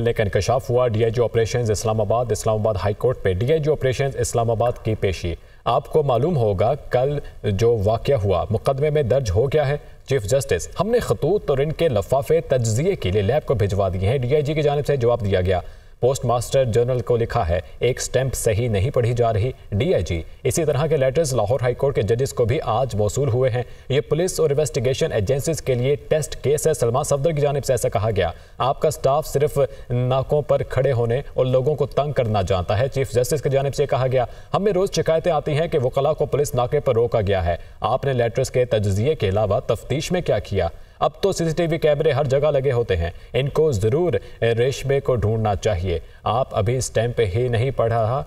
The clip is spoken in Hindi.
एनएलए का इंकशाफ हुआ DIG operations Islamabad Islamabad high court पे डीआईजी ऑपरेशंस इस्लामाबाद की पेशी आपको मालूम होगा कल जो वाक़ हुआ मुकदमे में दर्ज हो गया है चीफ जस्टिस हमने खतूत और इनके लफाफे तजिए के लिए लैब को भिजवा दिए हैं जी की जानब से जवाब दिया गया पोस्ट मास्टर जनरल को लिखा है एक स्टैंप सही नहीं पढ़ी जा रही डीआईजी इसी तरह के लेटर्स लाहौर हाईकोर्ट के जजेस को भी आज मौसू हुए हैं ये पुलिस और इन्वेस्टिगेशन एजेंसीज के लिए टेस्ट केस है सलमान सफदर की जानब से ऐसा कहा गया आपका स्टाफ सिर्फ नाकों पर खड़े होने और लोगों को तंग करना जानता है चीफ जस्टिस की जानब से कहा गया हमें रोज शिकायतें आती हैं कि वकला को पुलिस नाके पर रोका गया है आपने लेटर्स के तजिए के अलावा तफ्तीश में क्या किया अब तो सीसीटीवी कैमरे हर जगह लगे होते हैं इनको ज़रूर रेशमे को ढूंढना चाहिए आप अभी इस टाइम पे ही नहीं पढ़ रहा